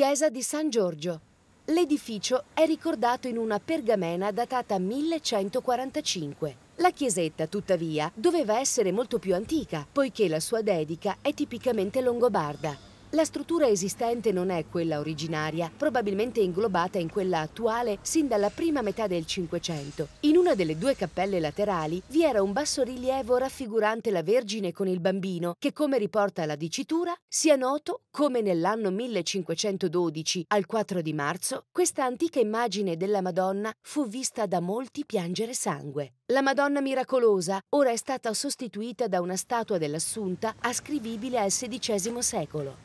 chiesa di San Giorgio. L'edificio è ricordato in una pergamena datata 1145. La chiesetta, tuttavia, doveva essere molto più antica, poiché la sua dedica è tipicamente longobarda. La struttura esistente non è quella originaria, probabilmente inglobata in quella attuale sin dalla prima metà del Cinquecento. In una delle due cappelle laterali vi era un bassorilievo raffigurante la Vergine con il bambino, che come riporta la dicitura, sia noto come nell'anno 1512, al 4 di marzo, questa antica immagine della Madonna fu vista da molti piangere sangue. La Madonna miracolosa ora è stata sostituita da una statua dell'Assunta ascrivibile al XVI secolo.